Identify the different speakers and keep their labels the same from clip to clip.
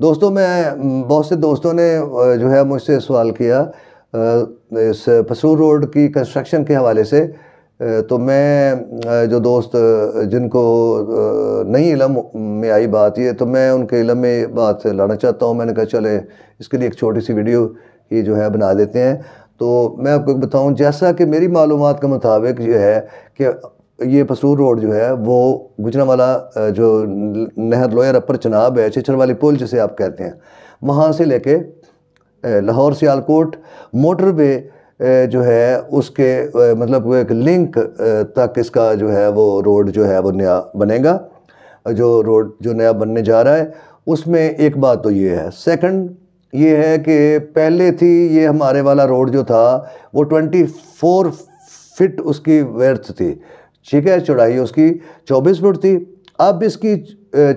Speaker 1: दोस्तों मैं बहुत से दोस्तों ने जो है मुझसे सवाल किया इस पसूर रोड की कंस्ट्रक्शन के हवाले से तो मैं जो दोस्त जिनको नहीं इलम में आई बात ये तो मैं उनके इलम में बात लाना चाहता हूँ मैंने कहा चले इसके लिए एक छोटी सी वीडियो ही जो है बना देते हैं तो मैं आपको बताऊं जैसा कि मेरी मालूम के मुताबिक ये है कि ये पसूर रोड जो है वो गुजरा वाला जो नहर लोयर अपर चनाब है छिछर वाली पुल जिसे आप कहते हैं वहाँ से लेके लाहौर सियालकोट मोटर वे जो है उसके मतलब एक लिंक तक इसका जो है वो रोड जो है वो नया बनेगा जो रोड जो नया बनने जा रहा है उसमें एक बात तो ये है सेकंड ये है कि पहले थी ये हमारे वाला रोड जो था वो 24 फिट उसकी वर्थ थी ठीक है चौड़ाई उसकी चौबीस फुट थी अब इसकी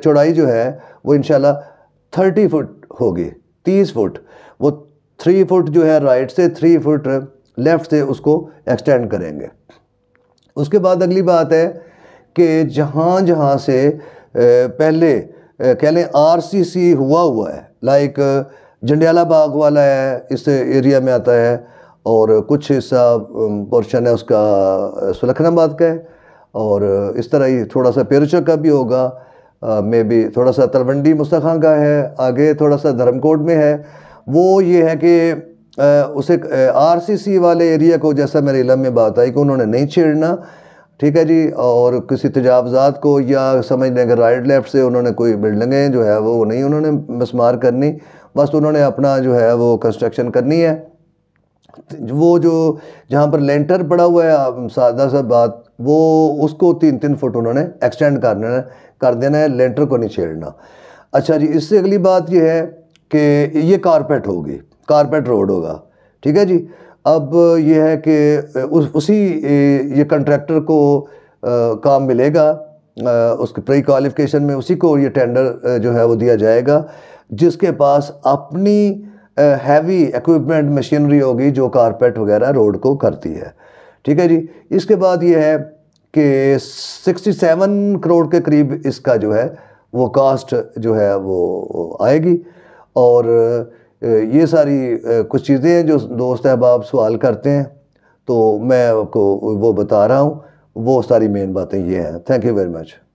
Speaker 1: चौड़ाई जो है वो इन थर्टी फुट होगी तीस फुट वो थ्री फुट जो है राइट से थ्री फुट लेफ़्ट से उसको एक्सटेंड करेंगे उसके बाद अगली बात है कि जहाँ जहाँ से पहले कह लें आर हुआ हुआ है लाइक जंडियाला बाग वाला है इस एरिया में आता है और कुछ हिस्सा पोर्शन है उसका सुलखनाबाद का है और इस तरह ही थोड़ा सा पेरचक का भी होगा मे भी थोड़ा सा तलवंडी मुस्तखा का है आगे थोड़ा सा धर्मकोट में है वो ये है कि आ, उसे आरसीसी वाले एरिया को जैसा मेरे इलम में बात आई कि उन्होंने नहीं छेड़ना ठीक है जी और किसी तजावजात को या समझ लें कि राइट लेफ़्ट से उन्होंने कोई बिल्डिंगें जो है वो नहीं उन्होंने मस्मार करनी बस उन्होंने अपना जो है वो कंस्ट्रक्शन करनी है वो जो जहाँ पर लेंटर पड़ा हुआ है सादा सा बात वो उसको तीन तीन फुट उन्होंने एक्सटेंड कर देना कर देना है लेंटर को नहीं छेड़ना अच्छा जी इससे अगली बात ये है कि ये कारपेट होगी कारपेट रोड होगा ठीक है जी अब ये है कि उस उसी ये कंट्रैक्टर को आ, काम मिलेगा आ, उसके प्री क्वालिफिकेशन में उसी को ये टेंडर जो है वो दिया जाएगा जिसके पास अपनी हैवी इक्विपमेंट मशीनरी होगी जो कारपेट वगैरह रोड को करती है ठीक है जी इसके बाद ये है कि 67 करोड़ के करीब इसका जो है वो कास्ट जो है वो आएगी और ये सारी कुछ चीज़ें हैं जो दोस्त अहबाब सवाल करते हैं तो मैं आपको वो बता रहा हूँ वो सारी मेन बातें ये हैं थैंक यू वेरी मच